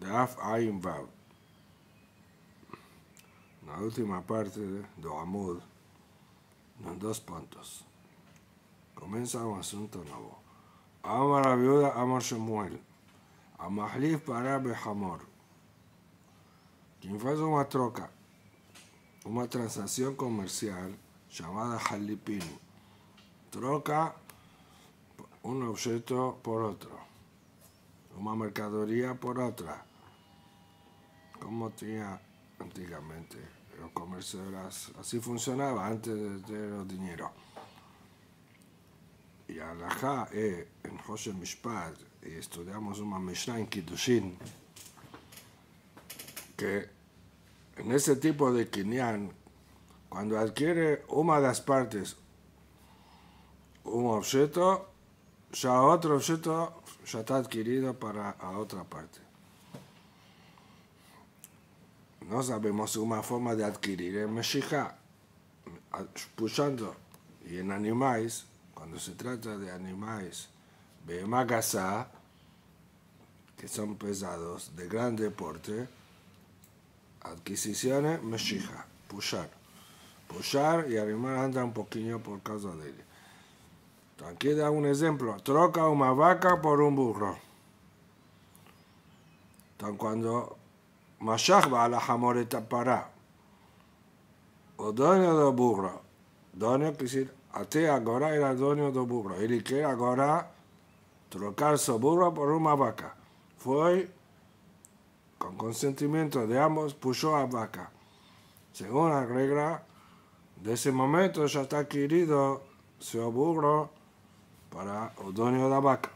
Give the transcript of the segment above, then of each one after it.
Daf Ayin La última parte de Amud los dos puntos. Comienza un asunto nuevo. Ama la viuda, Shemuel. Amahlif para bejamor Quien hace una troca, una transacción comercial llamada Halipin. Troca un objeto por otro una mercadería por otra. Como tenía antiguamente los comercios, así funcionaba antes de, los dineros. Y alajá es eh, en José Mishpat, y estudiamos una Mishnah en Kiddushin, que en ese tipo de Kinyan, cuando adquiere una de las partes, un objeto, ya otro objeto ya está adquirido para a otra parte. No sabemos una forma de adquirir en ¿eh? Mexica, expulsando. Y en animales, cuando se trata de animales, magasá, que son pesados, de gran deporte, adquisiciones, mexica pushar. Pushar y animal anda un poquillo por causa de él. Aquí da un ejemplo. Troca una vaca por un burro. Entonces, cuando Mashach va a la jamoreta para o dueño del burro, dueño quiere decir, a ti ahora era dueño del burro. Él quiere ahora trocar su burro por una vaca. Fue con consentimiento de ambos, puso a vaca. Según la regla, de ese momento ya está adquirido su burro para Odonio la vaca.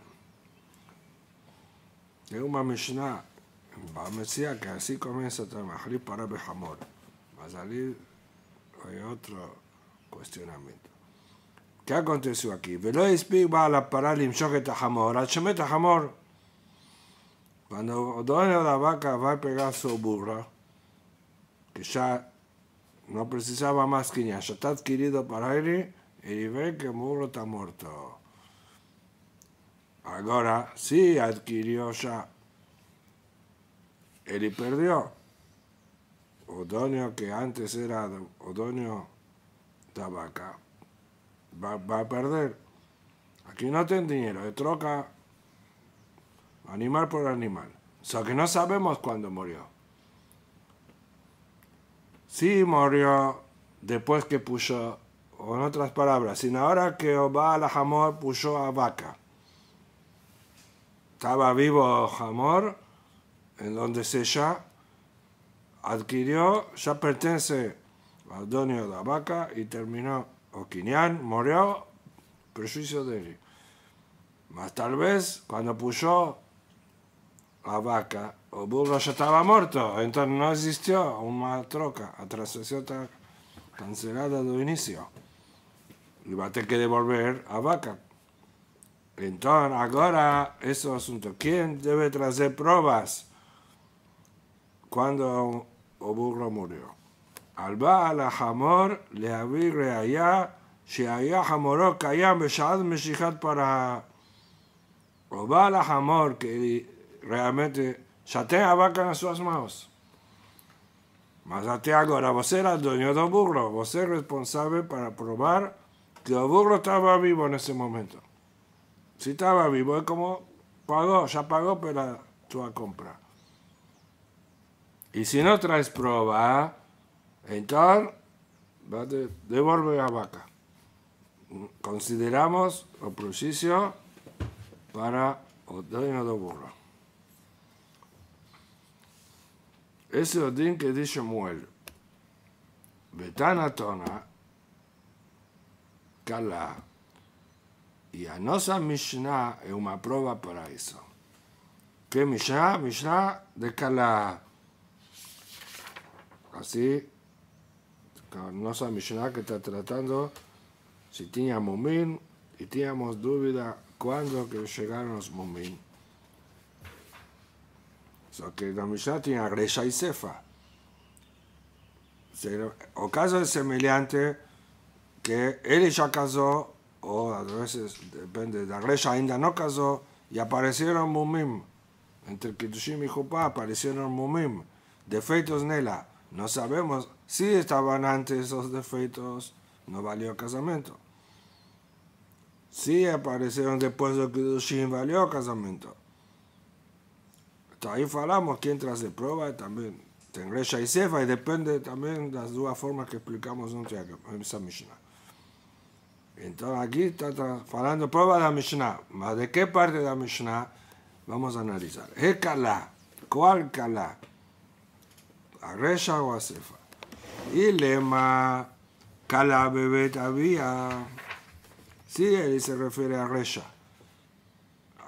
Hay una Mishnah en que así comienza a trabajar para Bejamor. Va a salir hay otro cuestionamiento. ¿Qué aconteció aquí? Velo va a la paralim está jamor, al jamor. Cuando Odonio la vaca va a pegar su burra, que ya no precisaba más que ya está adquirido para él, y ve que el burro está muerto. Ahora sí adquirió ya. Él y perdió. Odonio, que antes era Odonio Tabaca, va, va a perder. Aquí no ten dinero, de troca animal por animal. O sea que no sabemos cuándo murió. Sí murió después que puso, o en otras palabras, sino ahora que la jamón, puso a vaca estaba vivo Jamor, en donde se ya adquirió, ya pertenece al donio de la vaca y terminó, Oquinián murió, prejuicio de él. más tal vez cuando puso la vaca, el burro ya estaba muerto, entonces no existió una troca, la transacción está cancelada de inicio. Y va a tener que devolver a vaca, entonces, ahora, ese asunto, ¿quién debe traer pruebas? Cuando el burro murió. Al Baal le había reaya, שהיה חמורו que בשעת para O que realmente tenía vaca en sus manos. Mas hasta agora, vos era dueño del burro, vos es responsable para probar que el estaba vivo en ese momento. Si estaba vivo, es como pagó, ya pagó para tu compra. Y si no traes prueba, entonces devuelve la vaca. Consideramos el proceso para el dueño del burro. Ese Odín que dice Muel, tona Calá, y nuestra Mishnah es una prueba para eso. ¿Qué Mishnah? Mishnah de Cala. Así. Nuestra Mishnah que está tratando si tenía Mumin y teníamos duda cuándo que llegaron los Mumin. So que la Mishnah tenía Grecia y Cefa. O caso es semejante que él ya casó o a veces depende de Grecia ainda no casó y aparecieron Mumim. Entre Kiddushim y Jupá aparecieron Mumim, Defeitos Nela. No sabemos si estaban antes esos Defeitos, no valió casamiento. Si aparecieron después de Kiddushim, valió casamiento. ahí falamos quién tras de prueba también. Grecia y Sefa, y depende también de las dos formas que explicamos en Mishnah. Entonces aquí está, hablando, prueba de la Mishnah. ¿De qué parte de la Mishnah? Vamos a analizar. Hekala. ¿Cuál Kala? Reisha o Sefa? Y lema. Kala bebet había. Sí, él se refiere a Resha.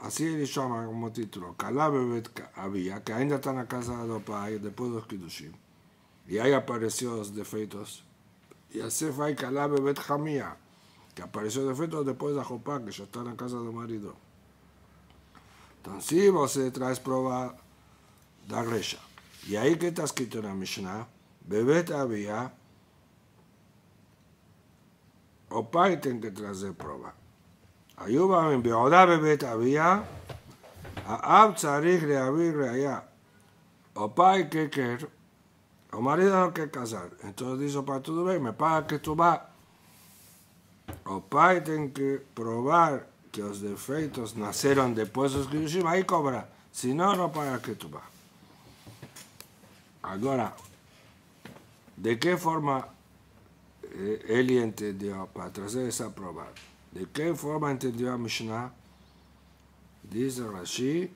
Así él llama como título. Kala bebet había. Que ainda están la casa de después de los Kiddushim. Y ahí apareció los defectos. Y Sefa y Kala bebet jamía. que apareció Defeito depois da Jopá, que xa está na casa do marido. Então, se você eh, traz prova da grexa, e aí que está escrito na Mishnah, Bebet havia, o pai tem que trazer prova. Aí o homem, Beodá Bebet havia, a Ab Tzarik Reavi aí, o pai que quer, o marido não quer casar. Então diz o pai, tudo bem, me paga que tu vá. o pai tem que probar que os defeitos nasceram depois dos si no cobra. Senão que tú va. Ahora, de qué forma eh, ele entendió para trazer esa prova? De qué forma entendió a Mishnah? Diz Rashi,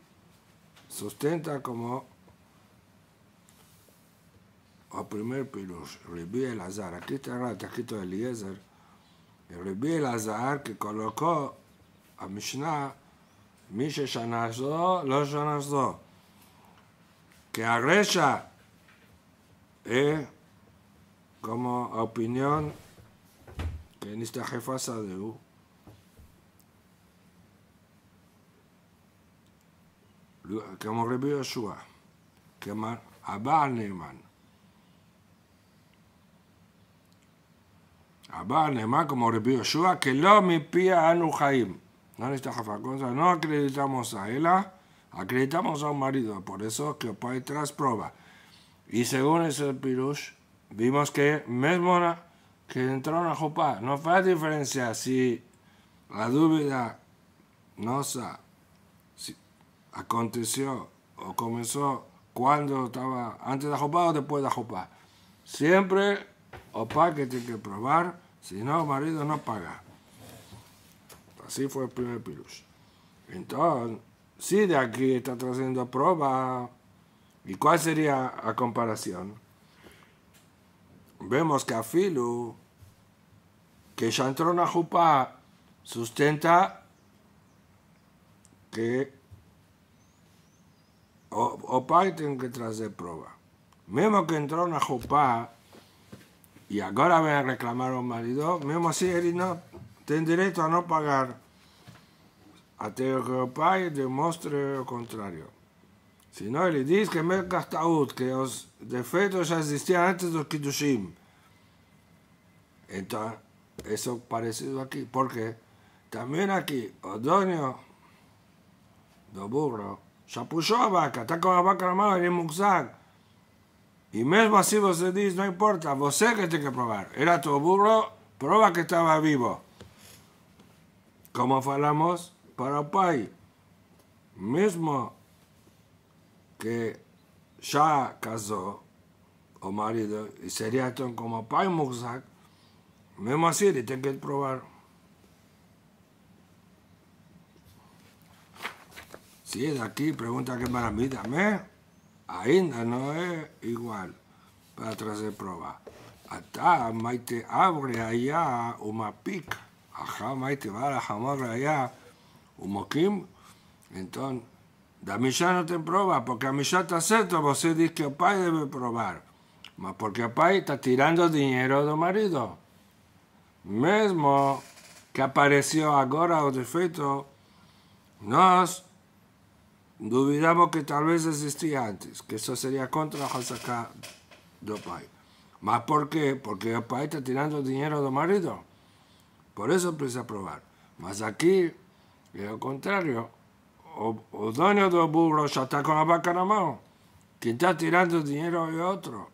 sustenta como o primer pirush, el azar. Aquí está el aqui Eliezer, רבי אלעזר כקולוקו המשנה מי ששנה זו לא שנה זו כי הרשע eh, como opinión que en esta jefasa de U como Rabbi Yoshua que Abba Neyman Abba, Nema, como repito Shua, que lo mi pía anu jaim. No no acreditamos a ella, acreditamos a un marido, por eso que tras prueba. Y según ese pirush, vimos que mismo que entró una jopá, no fue diferencia si la duda no si aconteció o comenzó cuando estaba antes de la o después de la jopá. Siempre Opa que tiene que probar, si no, marido no paga. Así fue el primer pilus. Entonces, si de aquí está trayendo prueba, ¿y cuál sería la comparación? Vemos que a Filo, que ya entró en la jupa, sustenta que o, o tiene que traer prueba. Mismo que entró en la jupa, E agora ven a reclamar o marido, mesmo así ele non ten direito a non pagar até que o pai demonstre o contrario. Senão ele diz que Melkahtaut, que os defeitos já existiam antes do Kiddushim. Então, isso é parecido aqui, porque também aqui o dono do burro já puxou a vaca, está com a vaca na mão, ele é muxaco. Y mismo así vos decís, no importa, vos que tiene que probar. Era tu burro, prueba que estaba vivo. Como falamos para Pai, mismo que ya casó o marido y sería tan como Pai moussak, mismo así le tiene que probar. Si es aquí, pregunta que para mí también. aínda non é igual para trazer prova. Atá maite abre allá unha pica, ajá maite a jamorra allá un moquim, entón, da mixá non ten prova, porque a mixá está certo, você diz que o pai debe probar, mas porque o pai está tirando dinheiro do marido. Mesmo que apareceu agora o defeito, nós Duvidamos que vez existía antes, que eso sería contra a Hasaká do pai. Mas por qué? Porque o pai está tirando dinheiro do marido. Por eso precisa probar. Mas aquí é o contrario. O, o dono do burro já está con a vaca na mão. Quem está tirando dinheiro é outro.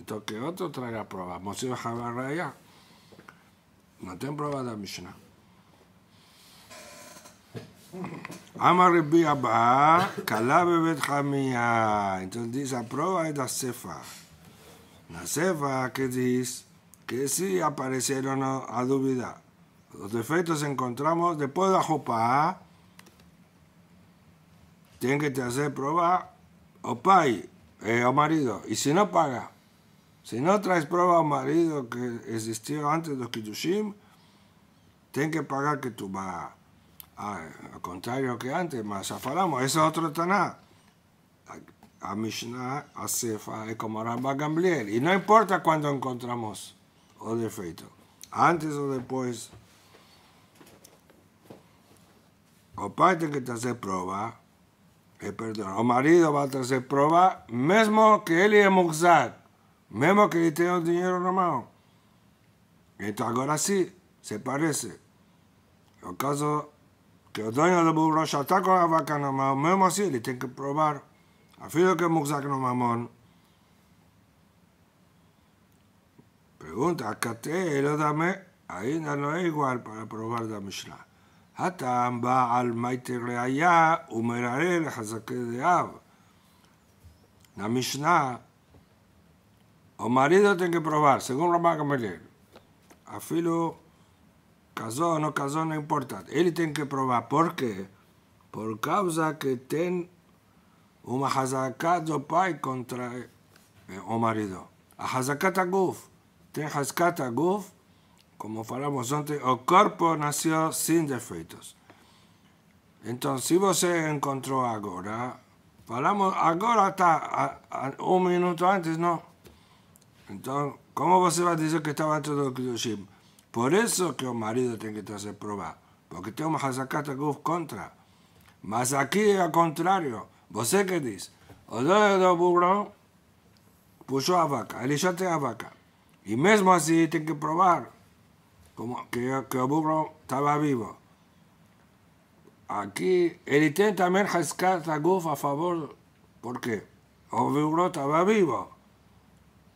Então que outro traga a prova. Moshe Havaraya. Não tem prova da Mishnah. Ama Rabbi Abba, Kalabe Entonces dice, aprueba la cefa. La cefa que dice que sí aparecieron a duda. Los defectos encontramos después de la jopa. Tienen que te hacer prueba o pai, o eh, marido. Y si no paga, si no traes prueba o marido que existió antes de los Kiddushim, tienen que pagar que tú vas. Ah, al contrario que antes, mas ya hablamos, eso es otro Taná. A, Mishnah, a Sefa, es como Ramba Gamblier. Y no importa cuándo encontramos o defecto, antes o después. O tiene que te hace prueba, perdón, o marido va a hacer prueba, mismo que él es muxar, mismo que tiene tenga dinero romano. Entonces ahora sí, se parece. el caso que os da do Burroxa está con a vaca na mão, mesmo así, eles ten que probar a filo que muxac no mamón. Pregunta, a acate elo dame, ainda non é igual para probar da Mishnah. al בא על מייטר ראייה ומררה de av. Na Mishnah, o marido ten que probar, según Ramá Gamaliel. Afilo Casou ou não casou não é importante. Ele tem que provar. Por quê? Por causa que tem uma hazaká do pai contra eh, o marido. A hazaká taguf. Tá tem hazaká taguf, tá como falamos ontem, o corpo nasceu sem defeitos. Então, se você encontrou agora, falamos agora está um minuto antes, não. Então, como você vai dizer que estava antes do Kiddushim? Por eso que o marido ten que trazer prova, porque ten uma jazacata que contra. Mas aqui é o ¿Vos Você que diz, o dono do burro puxou a vaca, ele já tem a vaca. E mesmo assim ten que provar como que, que o burro estava vivo. Aqui ele tem também cascata a favor, porque o burro estava vivo.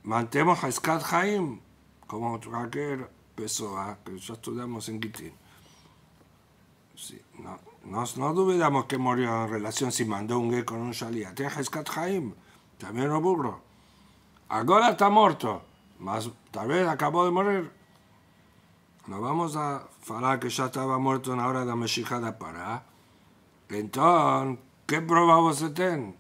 Mantemos cascata Jaim, como qualquer Pessoa, que ya estudiamos en Guitín. no, no, dudamos que murió en relación si mandó un gay con un shalía. Jaim, también lo burro. Ahora está muerto, mas tal vez acabó de morir. No vamos a falar que ya estaba muerto en la hora de la para. Entonces, ¿qué prueba vos ten?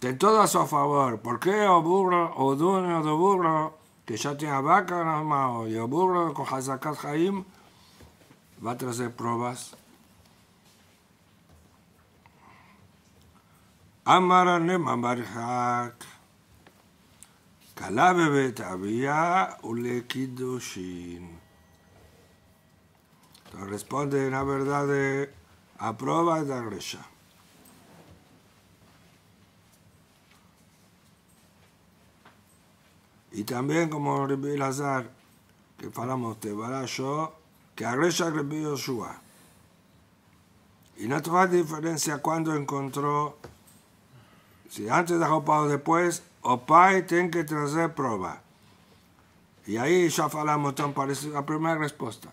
Ten todas a su favor. ¿Por qué o oh burro, o dueño de burro, כשאתי אבק רמאו, יבור כחזקת חיים, ותרזה פרובס. אמר הנמא מרחק, כלה בבית אביה ולקידושין. Corresponde una verdad de a prueba de agresión. Y también como Rabbi Lazar, que falamos de yo, que agrega a Yoshua. Y no te diferencia cuando encontró, si antes de Jopá o después, Opai tiene que traer prueba. Y ahí ya falamos tan parecido la primera respuesta.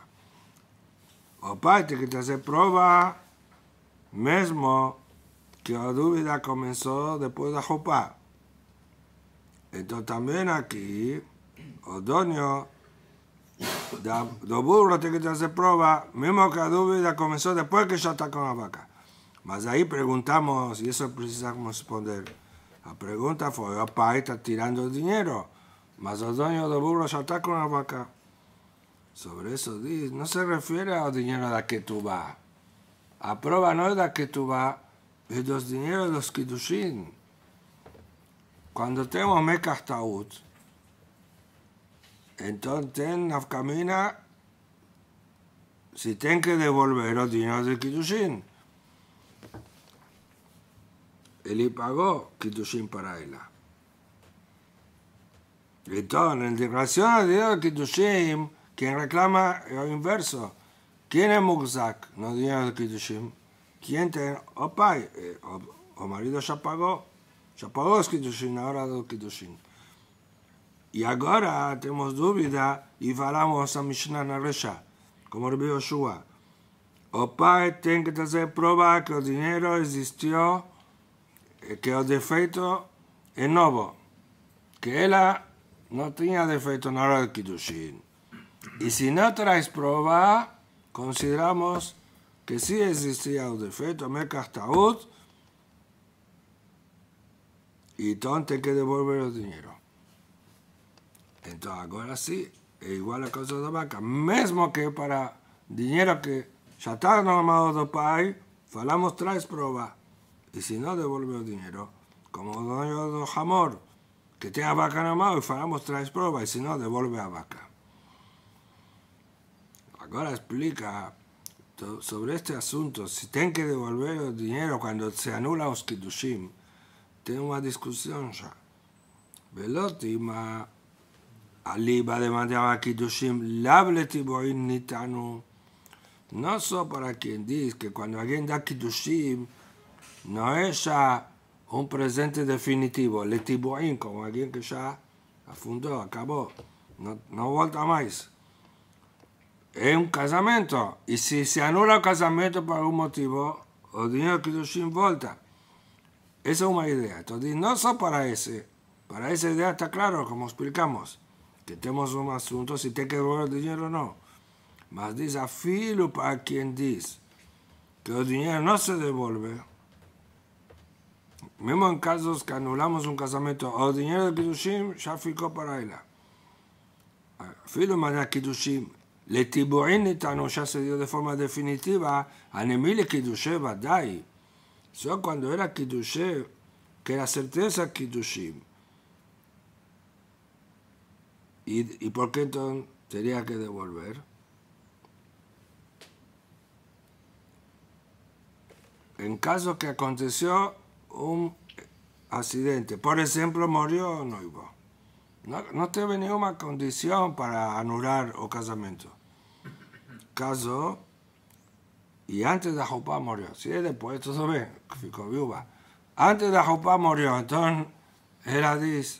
pai tiene que traer prueba, mismo que la duda comenzó después de Jopá. Entonces también aquí, Odonio, los burro tienen que hacer prueba, mismo que la duda comenzó después que ya está con la vaca. Mas ahí preguntamos, y eso precisamos responder. La pregunta fue, ah, papá está tirando dinero, mas el dueño del burro ya está con la vaca. Sobre eso dice, no se refiere al dinero de que tú vas. A prueba no es de que tú vas, es los dineros de los kidushin. Cuando tenemos hasta taúd, entonces nafkamina camina si tiene que devolver los dineros de Kitushin. Él pagó Kitushin para ella. Entonces, en declaración de dinero del Kitushin, quien reclama es lo inverso. ¿Quién es Mugzak? No dinero de Kitushin. ¿Quién tiene? Opa, eh, o, marido ya pagó. Já pagou os Kiddushin na hora do Kiddushin. E agora temos dúvida e falamos a Mishnah na Rechá, como Rabi Yoshua. O pai tem que trazer prova que o dinheiro existiu, que o defeito é novo, que ela não tinha defeito na hora do Kiddushin. E se não traz prova, consideramos que se existia o defeito, Mekar Taut, y entonces que devolver el dinero. Entonces ahora sí, es igual a cosa de vaca mesmo Mismo que para dinero que ya está nomado de país, falamos tres pruebas. Y si no, devuelve el dinero. Como dueño de jamón, que tenga vaca normado y falamos tres pruebas, y si no, devuelve a vaca. Ahora explica sobre este asunto, si tienen que devolver el dinero cuando se anula los tem uma discussão já. Velote, mas ali vai demandar a Kidushim, lable tiboim nitanu. Não só para quem diz que quando alguém dá Kidushim, não é já um presente definitivo, letiboim, como alguém que já afundou, acabou, não, não volta mais. É um casamento, e se se anula o casamento por algum motivo, o dinheiro Kidushim volta. Esa es una idea. Entonces, no solo para ese. Para esa idea está claro, como explicamos, que tenemos un asunto si te que devolver el dinero o no. Mas dice, afilo para quien dice que el dinero no se devuelve. Mismo en casos que anulamos un casamiento, el dinero de Kiddushim ya ficó para ella. Afilo para Kiddushim. Le no ya se dio de forma definitiva a Nemile Kiddushim yo cuando era Kiddushé, que era certeza kitushim. ¿Y, por qué entonces tenía que devolver? En caso que aconteció un accidente, por ejemplo, murió Noivo. No, no tiene ninguna condición para anular o casamiento. Caso y antes de Jopá murió. Si sí, después esto se ficó viuda. Antes de Jopá murió, entonces diz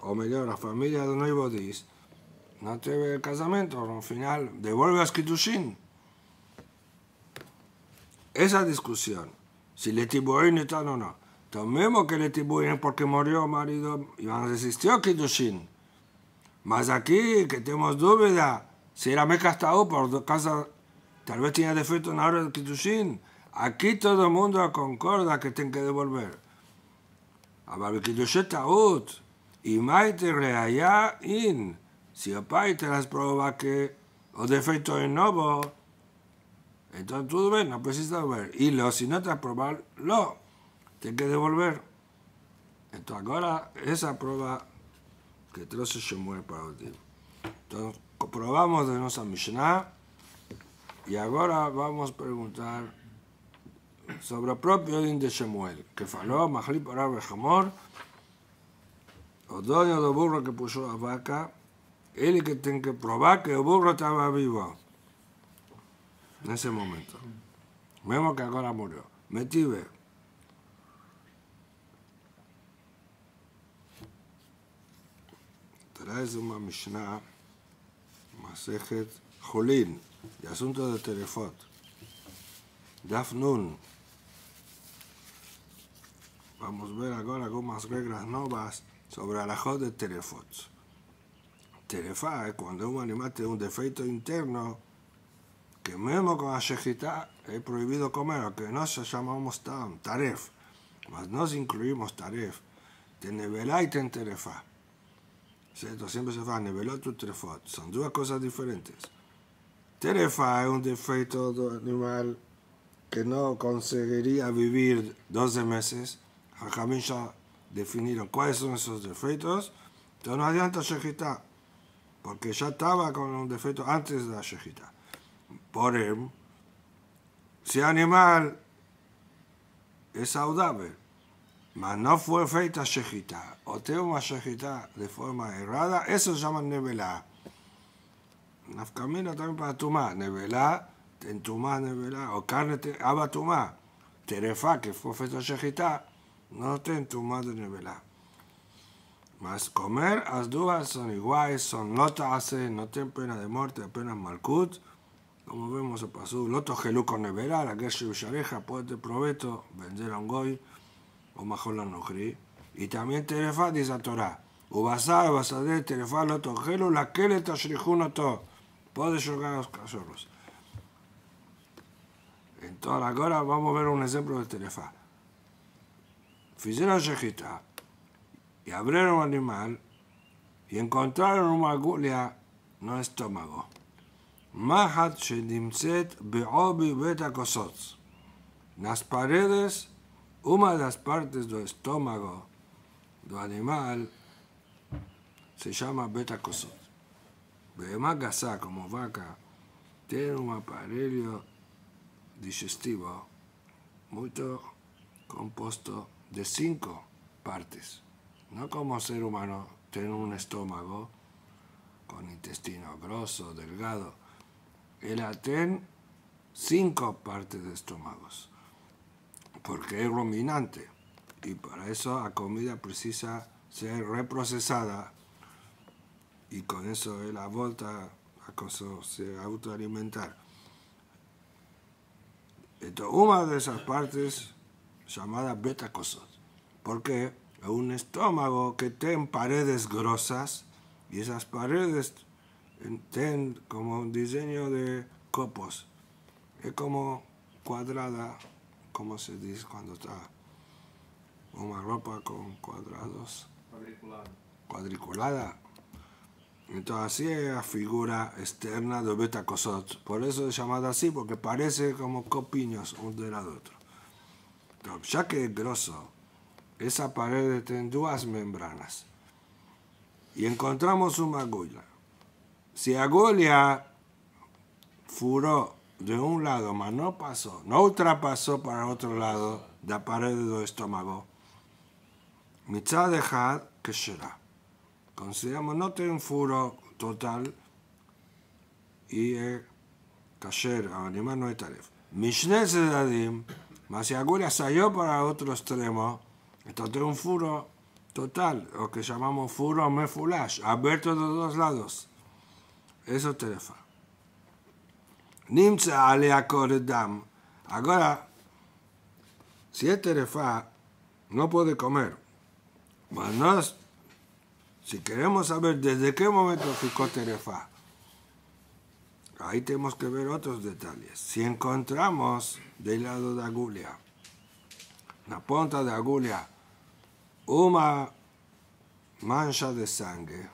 o mejor, la familia de nuevo Dis, no ve el casamiento, al final devuelve a Skitushin. Esa discusión, si le no está o no, tomemos que le tiburín porque murió marido y no a Kitushin. Mas aquí que tenemos duda si era castado por casa Tal vez tiene defecto en la hora de Kitushin. Aquí todo el mundo concorda que tiene que devolver. אבל y טעות, te in. ראייה אין, te las prueba que o defecto en novo, entonces tú ves, no precisas ver. Y lo, si no te has lo, tienes que devolver. Entonces ahora esa prueba que trajo se para ti. Entonces comprobamos de nuestra Mishnah y ahora vamos a preguntar sobre el propio que falou Mahlip por o dueño burro que puso la vaca, él que tiene que probar que el burro estaba vivo en ese momento. Vemos que ahora murió, Metive. Traes una Mishnah, Jolín y asunto de Terefot. Dafnun. Vamos a ver ahora algunas reglas nuevas sobre Alajot de Terefot. Terefá es cuando un animal tiene un defecto interno que mismo con la he es prohibido comer, Que no se llamamos taref, mas nos incluimos taref, te nevelá y te enterefá. Siempre se va nevelot y trefot, son dos cosas diferentes. Terefa es un defecto de animal que no conseguiría vivir 12 meses. Jajamín ya definieron cuáles son esos defectos. Entonces no adianta Shejita, porque ya estaba con un defecto antes de la shejita. Por él, em, si animal es saludable, mas no fue feita shejita o tengo una Shejita de forma errada, eso se llama Nafkamina también para Tumá, nevela, ten Tumá, o carne aba Tumá, Terefa, que fue feto Shejitá, no te de Mas comer, las dudas son iguales, son notas, no ten pena de muerte, apenas malcut. Como vemos, el pasó loto gelu con nevela, la que shareja, puede proveto, vender a un goy, o mejor la nojri. Y también terefa, dice la Torah. Ubasá, terefa, loto gelu la que le todo Pode jogar los cachorros. Entonces, agora vamos a ver un ejemplo de tenefa. Fizeram a y e un animal y encontraron una agulha no estómago. Mahat שנמצאת las paredes, En Nas paredes, uma das partes do estómago do animal se llama beta Además, como vaca tiene un aparelho digestivo muy compuesto de cinco partes. No como ser humano tiene un estómago con intestino grosso, delgado. El aten cinco partes de estómagos porque es ruminante y para eso la comida precisa ser reprocesada y con eso él la volta a se autoalimentar. Entonces, una de esas partes llamada beta porque es un estómago que tiene paredes gruesas y esas paredes tienen como un diseño de copos. Es como cuadrada, como se dice cuando está una ropa con cuadrados. Cuadriculada. Cuadriculada. Entonces así es la figura externa de Betacosot. Por eso es llamada así, porque parece como copiños uno del otro. ya que es grosso, esa pared tiene dos membranas. Y encontramos una agulla. Si agulla furó de un lado, mas no pasó, no ultrapasó para otro lado, de la pared del estómago, dejar que será consideramos no tener un furo total y cayer a animar no taref. Mishne mas si Yagura salió para otro extremo, entonces un furo total, lo que llamamos furo mefulash, abierto de dos lados. Eso terefa. Nimza alea koredam. Ahora, si es terefa, no puede comer. Bueno, si queremos saber desde qué momento ficó Terefa, ahí tenemos que ver otros detalles. Si encontramos del lado de Agulia, la punta de Agulia, una mancha de sangre,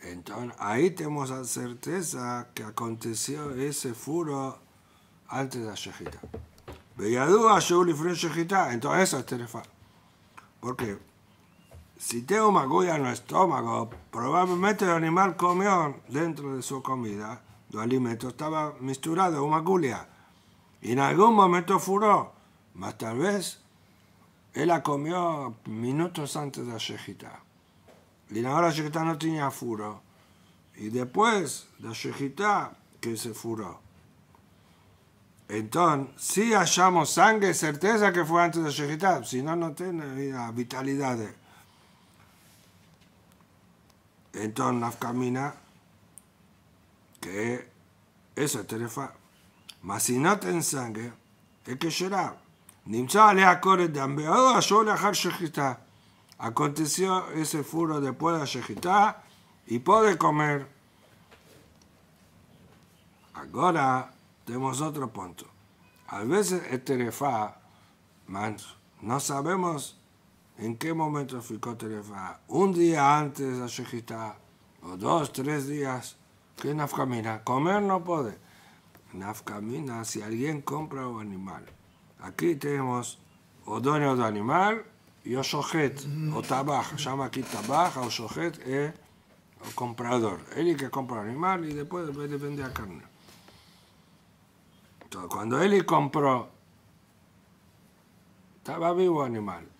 entonces ahí tenemos la certeza que aconteció ese furo antes de la Shejita. Belladúa, duda Shejita, entonces eso es Terefa. ¿Por qué? Si tengo magullas en el estómago, probablemente el animal comió dentro de su comida. Los alimentos estaba mezclado una magulla. Y en algún momento furó, mas tal vez él la comió minutos antes de la shejita. Y ahora la no tenía furo. Y después la shejita que se furó. Entonces, si hallamos sangre, certeza que fue antes de la Si no, no tiene vitalidades. vitalidad. Entonces la que que esa Terefa, Mas si no ten sangre, es que llorar. Nimsa le acorde de ambeado a yo lejar shejita. Aconteció ese furo después de la shejita y puede comer. Ahora tenemos otro punto. A veces el Terefa, man, no sabemos ¿En qué momento ficó Terefa? ¿Un día antes de Shejitá? ¿O dos, tres días? ¿Qué nafkamina? Comer no puede. Nafkamina si alguien compra un animal. Aquí tenemos o dueño de animal y o sojet, o tabaj. Llama aquí tabaj o sojet, es o comprador. Él que compra el animal y después vende, vende la carne. Entonces, cuando él compró, estaba vivo el animal.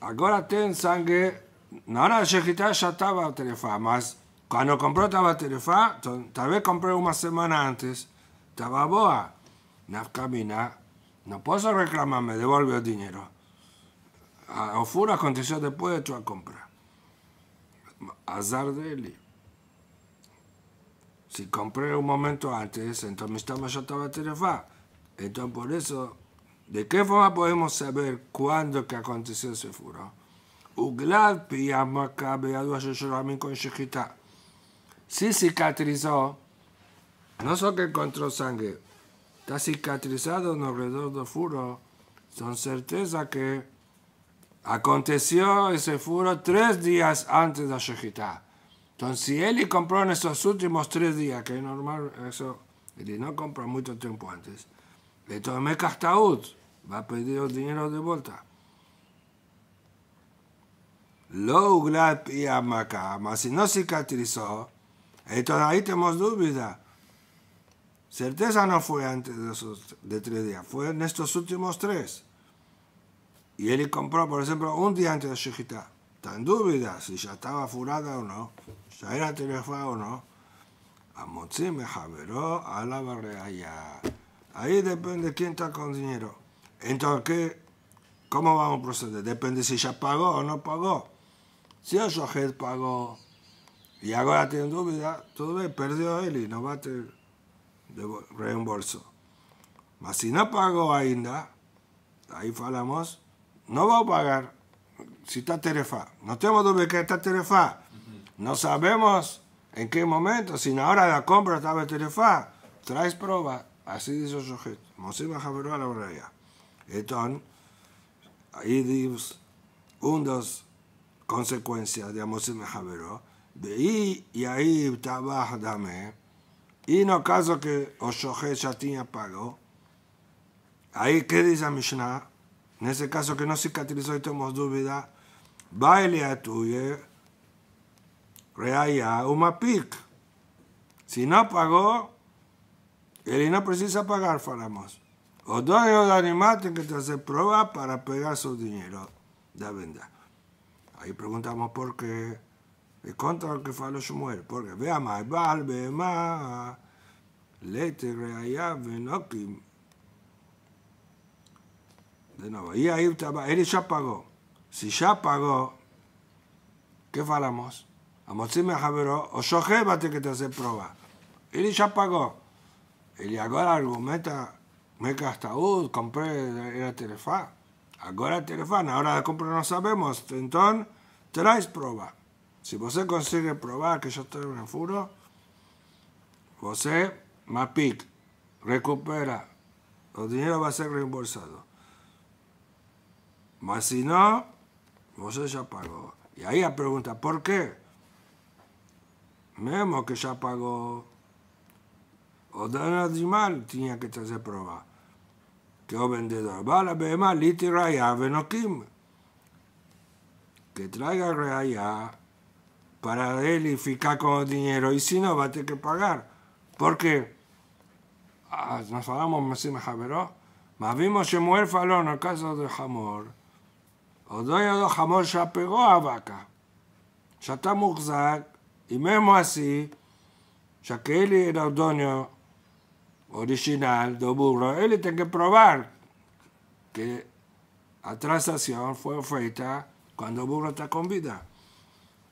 Ahora tengo sangre, ahora ya estaba Terefá, mas cuando compró estaba Terefá, tal vez compré una semana antes, estaba Boa, camina, no puedo reclamarme, me el dinero. Fue una condición después de tu compra. Azar de él. Si compré un momento antes, entonces mi ya estaba Terefá. Entonces por eso ¿De qué forma podemos saber cuándo que aconteció ese furo Uglad con shechita. Si cicatrizó, no solo que encontró sangre, está cicatrizado en alrededor del furo, son certeza que aconteció ese furo tres días antes de la Entonces, si él compró en esos últimos tres días, que es normal eso, él no compró mucho tiempo antes, me castaud. va a pedir el dinero de vuelta. Lo y amacama. si no cicatrizó, entonces ahí tenemos duda. Certeza no fue antes de esos de tres días, fue en estos últimos tres. Y él compró, por ejemplo, un día antes de Shihita. Está en duda si ya estaba furada o no, ya era telefónica o no. A Amotzim me jaberó a la allá. Ahí depende quién está con dinero. Entonces, ¿cómo vamos a proceder? Depende si ya pagó o no pagó. Si el sujeto pagó y ahora tiene duda, todo perdió él y no va a tener reembolso. Mas si no pagó ainda, ahí falamos, no va a pagar si está terefa. No tenemos duda que está terefa. No sabemos en qué momento, si en la compra estaba terefa, traes pruebas. Así dice el sujeto. me Haberó a la ya Entonces, ahí dice, unas consecuencias de Moshe Haberó. De ahí y ahí trabaja dame. Y en el caso que el ya tenía pago. Ahí, ¿qué dice Mishnah? En ese caso que no cicatrizó y tenemos dúvida, baile a tuye, reaya, una pic. Si no pagó, él no precisa pagar, falamos. dos de do animales tienen que hacer prueba para pegar su dinero. De venda. Ahí preguntamos por qué. es contra lo que falou Shmuel. Porque vea más, bal, más. leite, reaia, venokim. De nuevo, e aí estava, ele ya pagó, Se já pagou, que falamos? A e Javeró, o Shoheba tem que hacer pruebas. Él ya pagó y agora argumenta, me gasta, compré, era Telefá. Agora Telefá, ahora hora de compra no sabemos, Entonces, traz prova. Si você consigue probar que já en um furo, más MAPIC, recupera. El dinero va a ser reembolsado. Mas si no, você ya pagó. Y ahí la pregunta, por qué? Mesmo que ya pagó o Adimal animal tenía que hacer prueba. Que o vendedor, va la behemá, liti raya, venokim. Que traiga raya para él y ficar con el dinero, y si no, va a tener que pagar. Porque ah, nos hablamos Mesín Javeró, mas vimos que mujer faló en el caso de Jamor. O doy o Jamor ya pegó a vaca. Ya está muxac, y mismo así, ya que él era el dueño original do burro, él tiene que probar que a transacción fue feita cuando o burro está con vida.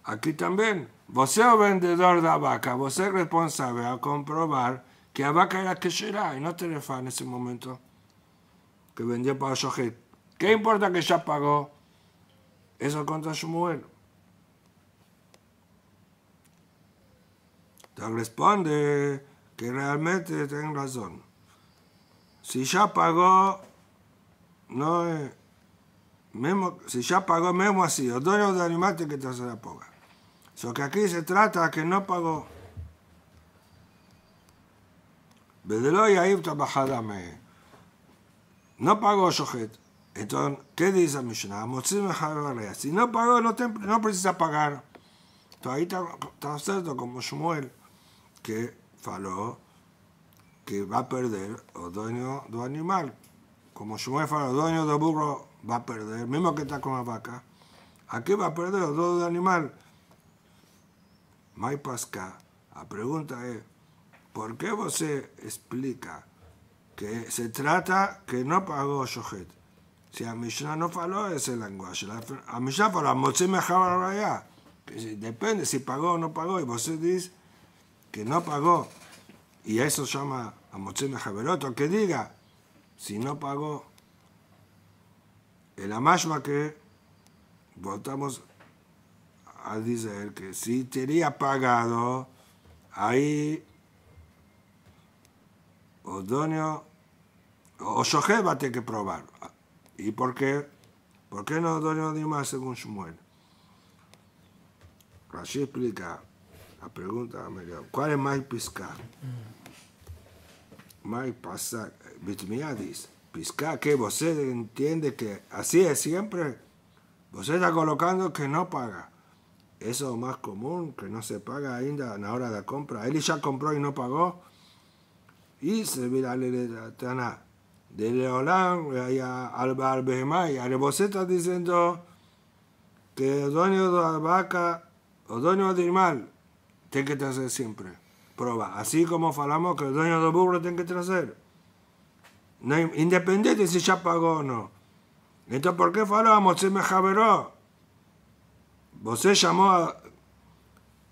Aquí también, você é vendedor de vaca, vos é responsable a comprobar que a vaca era que será e não en ese momento que vendió para Shohet. ¿Qué importa que ya pagó? Eso contra Shmuel. Te responde que realmente tienen razón. Si ya pagó, no es, mismo, si ya pagó mismo así, o dueño de animate que te hace la poga. So que aquí se trata que no pagó. y No pagó Shohet. Entonces, ¿qué dice Mishnah? Si no pagó, no, te, no precisa pagar. Entonces ahí está, está cierto como Shmuel, que que va a perder o dueño del animal. Como Shmuel faló el dueño del burro va a perder, mismo que está con la vaca. Aquí va a perder el dueño del animal. Mai Pasca, La pregunta es, por qué vos explica que se trata que no pagó Shohet? Si a Mishnah no faló ese lenguaje, a Mishnah me a Que Depende si pagó o no pagó, y vos dice que no pagó, y a eso llama a Mochena Javeroto, que diga, si no pagó el Amashma que votamos a ah, decir que si tenía pagado, ahí Odonio o a tener que probar. ¿Y por qué? ¿Por qué no Odonio dio más según Shmuel? Rashi explica la pregunta ¿cuál es es más piscar? Mm. pescado, dice, Piscar que usted entiende que así es siempre. Usted está colocando que no paga. Eso es más común, que no se paga ainda en la hora de la compra. Él ya compró y no pagó. Y se a la letra de Leolán y al Barbemay. Vos está diciendo que el dueño de la vaca, o dueño del mal, tiene que traer siempre prueba. Así como falamos que el dueño del burro tiene que traer, No, independiente si ya pagó o no. Entonces, ¿por qué falamos? si me javeró. Vosé llamó a,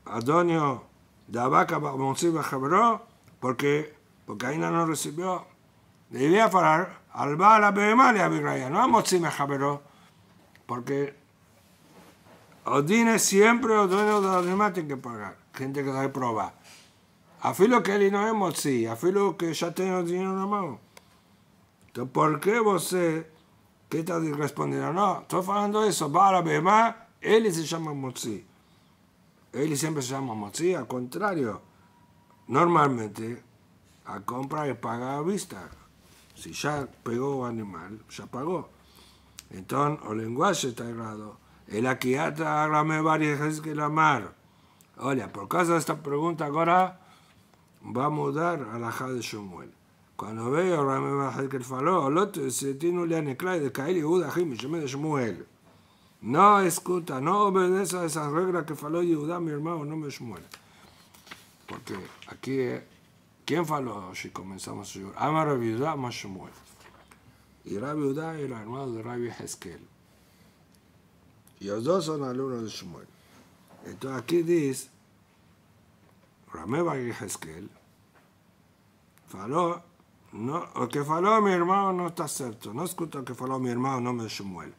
a dueño de la vaca para Monsi javeró, Porque, porque ahí no recibió. Debía falar al bala la y a Virraya, no a Monsi Javeró, Porque tiene siempre los dueños de los animales tienen que pagar, gente que sabe probar. Afilo que él no es mozi, afilo que ya tiene el dinero en la mano. Entonces, ¿por qué vos ¿Qué estás respondiendo? No, estoy hablando eso, para más, él se llama mozzi. Él siempre se llama mozzi, al contrario. Normalmente, a compra y paga a vista. Si ya pegó animal, ya pagó. Entonces, el lenguaje está errado. El Akiata Agrame varias que la mar. Oye, por causa de esta pregunta ahora va a mudar a la de Shumuel. Cuando veo Rame Bajel que faló, otro se tiene un clave de Cael Yehuda me de Shmuel. No escuta, no obedece a esas reglas que faló Yehuda, mi hermano, no me Shmuel. Porque aquí, ¿quién faló si comenzamos a Ama a ah, Yehuda, más Shmuel. Y Rabi Yehuda era hermano de Rabi Hezkel. Y los dos son alumnos de Shmuel. Entonces aquí dice, Rameba Yeheskel faló, no, lo que faló mi hermano no está cierto. No escucho lo que faló mi hermano, no me Shmuel.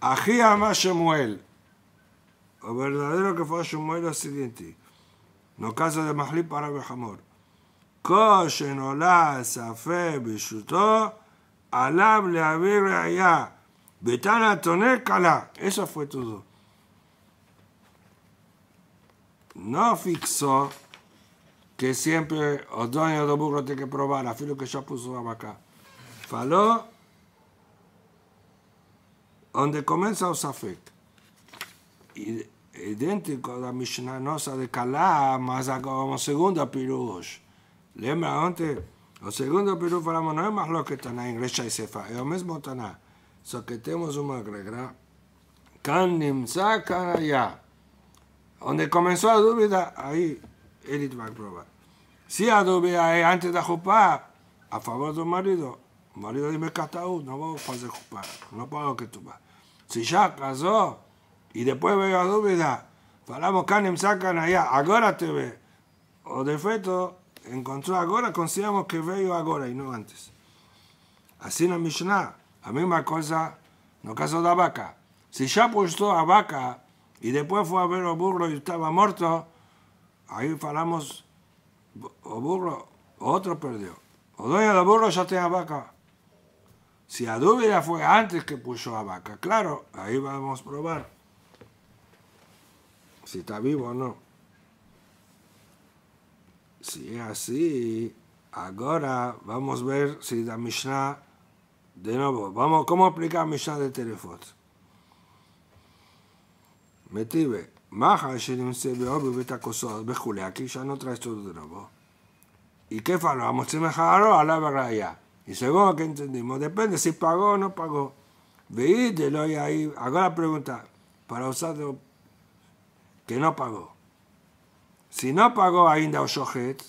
Ají ama Shmuel. Lo verdadero que fue Shmuel es siguiente. No caso de Mahli para Bejamor. Koshen olá safé bishuto, alam le allá. Betana Tonekala. Eso fue todo. No fixó que siempre o de los burro tiene que probar, lo que ya puso acá. Faló donde comienza el safek. Idéntico a la Mishnah nosa de Calá, más acabamos segunda pirush. Lembra antes, la segundo piru falamos, no es más lo que está en Grecia y Sefa, es el mismo Taná. Soquetemos uma regla. Canim ya. Onde começou Donde dúvida, la duda, ahí él va a probar. Si duda es antes de roupa, a favor del marido, el marido dice: no voy a hacer roupa, no pago que tú vas. Si ya casó y después veio a dúvida, falamos: allá? Ahora te ve, o defeito, encontró ahora, consideramos que veo ahora y no antes. Así Assim la Mishnah. La misma cosa en el caso de la vaca. Si ya puso a vaca y después fue a ver el burro y estaba muerto, ahí falamos, o burro, otro perdió. O dueño del burro ya tiene vaca. Si a dúvida fue antes que puso a vaca, claro, ahí vamos a probar si está vivo o no. Si es así, ahora vamos a ver si la Mishnah de nuevo, vamos, ¿cómo explicar Mishnah de teléfono? servidor, Metive, Maja Sherimse Beta Betacosod, Bejule, aquí ya no traes todo de nuevo. ¿Y qué falamos me ¿Vamos a la ya Y según lo que entendimos, depende si pagó o no pagó. veídelo lo y ahí. Hago la pregunta para usar que no pagó. Si no pagó ainda o sojete?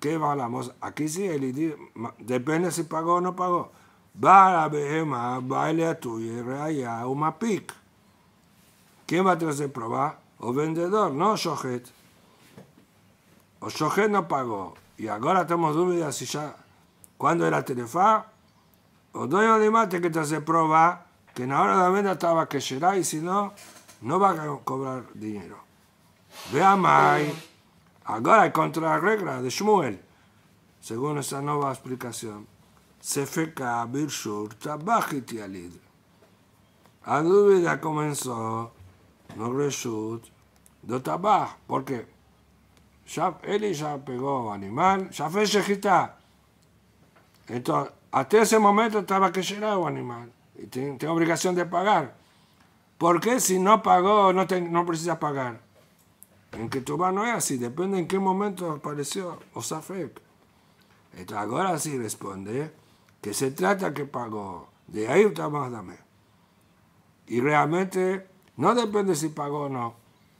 ¿qué falamos Aquí sí, el depende si pagó o no pagó la Behema, Baile a una Umapik. ¿Quién va a traer prueba? O vendedor, no Shohet. O Shohet no pagó. Y ahora tenemos dudas si ya. ¿Cuándo era Telefá? O doy de mate que te hace prueba que en la hora de la venta estaba que será y si no, no va a cobrar dinero. Mai, Ahora hay contra la regla de Shmuel, según esta nueva explicación. Se Sefeka Birshur Tabachit Yalid. duda comenzó no Reshut do Tabaj, porque ya, él ya pegó animal, ya fue Entonces, hasta ese momento estaba que llegaba animal y tiene, obligación de pagar. ¿Por qué si no pagó no, no precisa pagar? En que tu no es así, depende en qué momento apareció Osafek. Entonces ahora sí responde que se trata que pagó de ahí más dame Y realmente no depende si pagó o no.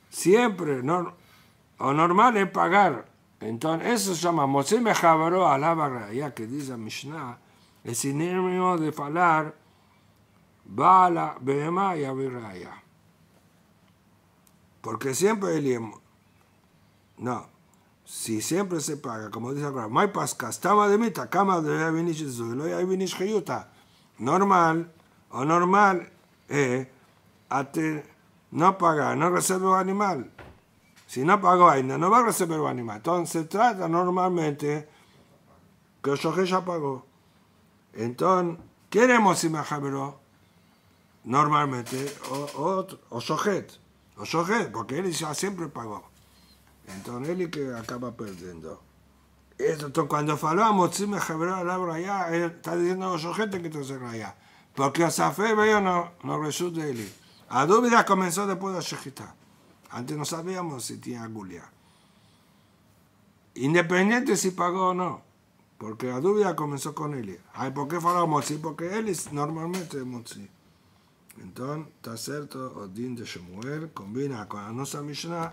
Siempre, no, o normal es pagar. Entonces, eso se llama Mosé a Alaba ya que dice Mishnah, es sinónimo de falar Bala, Bema y Porque siempre el No si siempre se paga, como dice acá, my estaba de mitad, cama de normal o normal, eh, ate, no paga, no recibe un animal. Si no pagó ainda, no va a recibir un animal. Entonces se trata normalmente que yo ya pagó. Entonces, queremos imaginarlo, normalmente o, o, o, o porque él ya siempre pagó. Antonelli que acaba perdiendo. Esto, cuando a Mozzi, me la palabra allá, Él está diciendo a los gente que te allá. Porque a fe veo no, no resulta él. La duda comenzó después de Shejita. Antes no sabíamos si tenía Gulia. Independiente si pagó o no. Porque la duda comenzó con él. ¿por qué a Mozzi? Porque él es normalmente Mozzi. Entonces, está cierto, Odín de Shemuel combina con la nuestra Mishnah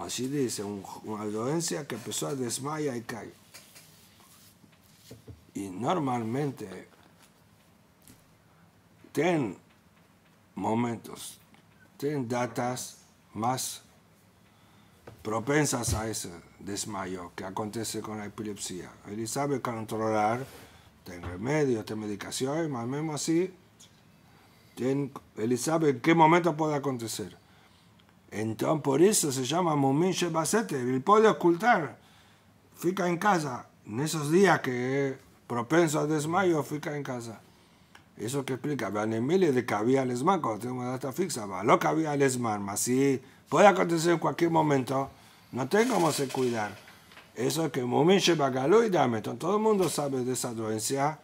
Así dice, una dolencia que empezó a desmayar y cae. Y normalmente ten momentos, ten datas más propensas a ese desmayo que acontece con la epilepsia. Él sabe controlar, tiene remedio, tiene medicación, más o menos así. él sabe en qué momento puede acontecer. Entonces, por eso se llama Mumin Shebasete. El puede ocultar. Fica en casa. En esos días que es propenso a desmayo, fica en casa. Eso que explica. miles de que había lesman, cuando tengo data fixa, lo que había mas si puede acontecer en cualquier momento, no tengo cómo se cuidar. Eso es que Mumin Shebagalú y dame. Todo el mundo sabe de esa dolencia.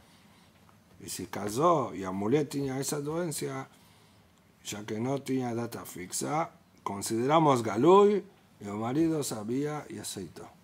Y si casó y mujer tenía esa dolencia, ya que no tenía data fixa, Consideramos Galuy, y el marido sabía y aceito.